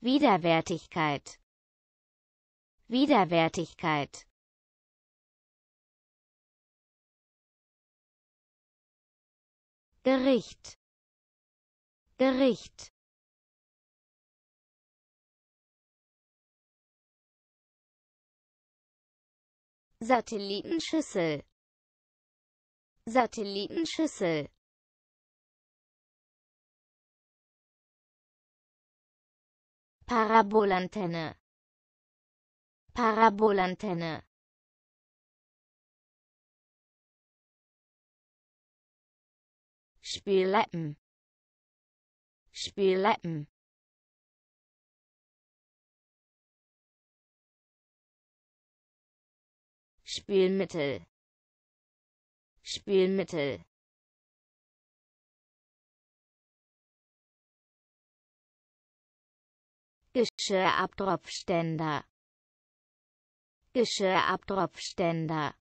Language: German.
Widerwärtigkeit Widerwärtigkeit Gericht Gericht Satellitenschüssel Satellitenschüssel Parabolantenne Parabolantenne Spielleppen Spielleppen Spielmittel Spielmittel Geschirrabtropfständer Geschirrabtropfständer